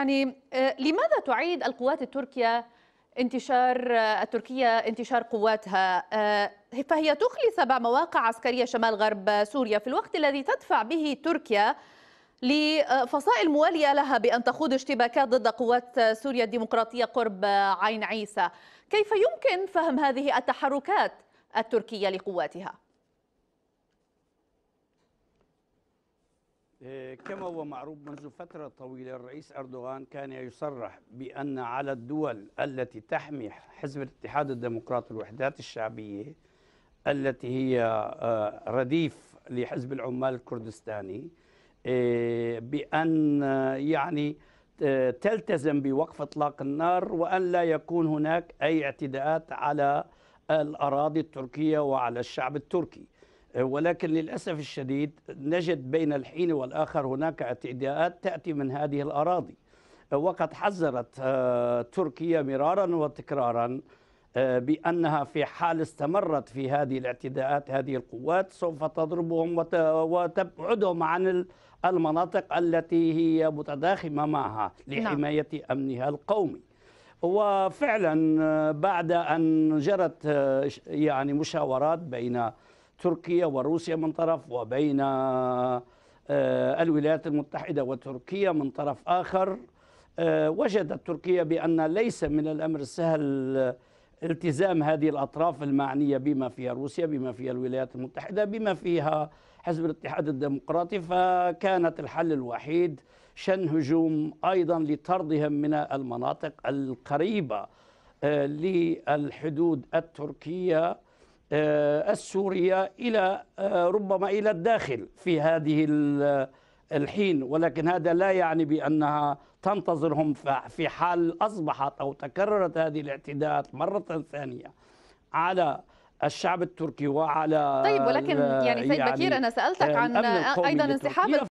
يعني آه، لماذا تعيد القوات التركية انتشار آه، التركية انتشار قواتها آه، فهي تخلي سبع مواقع عسكرية شمال غرب سوريا في الوقت الذي تدفع به تركيا لفصائل موالية لها بأن تخوض اشتباكات ضد قوات سوريا الديمقراطية قرب عين عيسى كيف يمكن فهم هذه التحركات التركية لقواتها؟ آه، كما هو معروف منذ فترة طويلة الرئيس أردوغان كان يصرح بأن على الدول التي تحمي حزب الاتحاد الديمقراطي الوحدات الشعبية التي هي آه، رديف لحزب العمال الكردستاني آه، بأن يعني تلتزم بوقف اطلاق النار وأن لا يكون هناك أي اعتداءات على الأراضي التركية وعلى الشعب التركي ولكن للأسف الشديد نجد بين الحين والآخر هناك اعتداءات تأتي من هذه الأراضي وقد حذرت آه، تركيا مرارا وتكرارا آه، بأنها في حال استمرت في هذه الاعتداءات هذه القوات سوف تضربهم وتبعدهم عن المناطق التي هي متداخمة معها لحماية نعم. أمنها القومي وفعلا آه، بعد أن جرت يعني مشاورات بين تركيا وروسيا من طرف وبين آه، الولايات المتحدة وتركيا من طرف آخر آه، وجدت تركيا بأن ليس من الأمر السهل التزام هذه الأطراف المعنية بما فيها روسيا بما فيها الولايات المتحدة بما فيها حزب الاتحاد الديمقراطي فكانت الحل الوحيد شن هجوم أيضا لطردهم من المناطق القريبة آه، للحدود التركيه آه، السورية إلى آه، ربما إلى الداخل في هذه آه، الحين ولكن هذا لا يعني بأنها تنتظرهم في حال أصبحت أو تكررت هذه الاعتداءات مرة ثانية على الشعب التركي وعلى طيب ولكن يعني سيد يعني بكير انا سالتك عن ايضا انسحاب